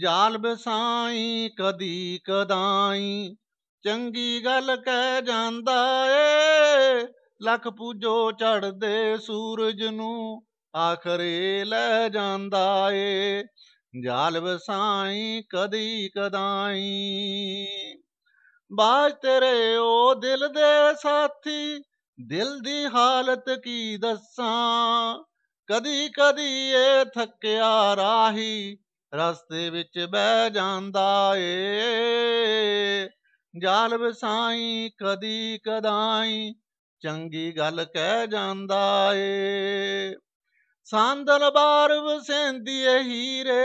ਜਾਲ ਬਸਾਈ ਕਦੀ ਕਦਾਈ ਚੰਗੀ ਗੱਲ ਕਹਿ ਜਾਂਦਾ ਏ ਲੱਖ ਪੂਜੋ ਚੜਦੇ ਸੂਰਜ ਨੂੰ ਆਖਰੇ ਲੈ ਜਾਂਦਾ ਏ ਜਾਲ ਵਸਾਈ ਕਦੀ ਕਦਾਈ ਬਾਜ ਤੇਰੇ ਉਹ ਦਿਲ ਦੇ ਸਾਥੀ ਦਿਲ ਦੀ ਹਾਲਤ ਕੀ ਦੱਸਾਂ ਕਦੀ ਕਦੀ ਏ ਥੱਕਿਆ ਰਾਹੀ ਰਸਤੇ ਵਿੱਚ ਬਹਿ ਜਾਂਦਾ ਏ ਜਾਲ ਵਸਾਈ ਕਦੀ ਕਦਾਈ ਚੰਗੀ ਗੱਲ ਕਹਿ ਜਾਂਦਾ ਏ ਸਾਂਦਨ ਬਾਰ ਵਸੈਂਦੀ ਏ ਹੀਰੇ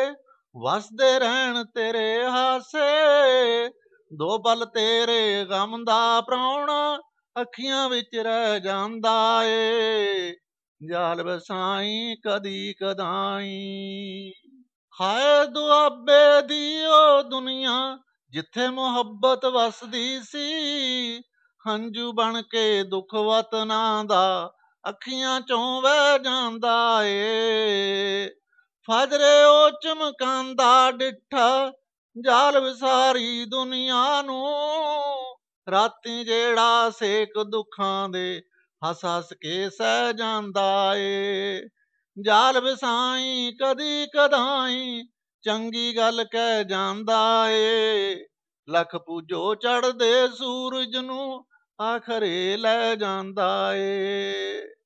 ਵਸਦੇ ਰਹਿਣ ਤੇਰੇ ਹਾਸੇ ਦੋ ਪਲ ਤੇਰੇ ਗਮ ਦਾ ਪ੍ਰਾਉਣਾ ਅੱਖੀਆਂ ਵਿੱਚ ਰਹਿ ਜਾਂਦਾ ਏ ਜਾਲ ਵਸਾਈ ਕਦੀ ਕਦਾਈ ਹਾਏ ਦੁਆਬੇ ਦੀ ਉਹ ਦੁਨੀਆ ਜਿੱਥੇ ਮੁਹੱਬਤ ਵਸਦੀ ਸੀ ਹੰਝੂ ਬਣ ਕੇ ਦੁੱਖ ਵਤਨਾ ਦਾ ਅੱਖੀਆਂ ਚੋਂ ਵਹਿ ਜਾਂਦਾ ਏ ਫਜਰੇ ਉਹ ਚਮਕਾਂਦਾ ਡਿੱਠਾ ਜਾਲ ਵਿਸਾਰੀ ਦੁਨੀਆ ਨੂੰ ਰਾਤੀ ਜਿਹੜਾ ਸੇਕ ਦੁੱਖਾਂ ਦੇ ਹੱਸ ਹੱਸ ਕੇ ਸਹਿ ਜਾਂਦਾ ਏ ਜਾਲ ਵਸਾਈ ਕਦੀ ਕਦਾਈ ਚੰਗੀ ਗੱਲ ਕਹਿ ਜਾਂਦਾ ਏ ਲਖ ਪੂਜੋ ਚੜਦੇ ਸੂਰਜ ਨੂੰ ਆਖਰੇ ਲੈ ਜਾਂਦਾ ਏ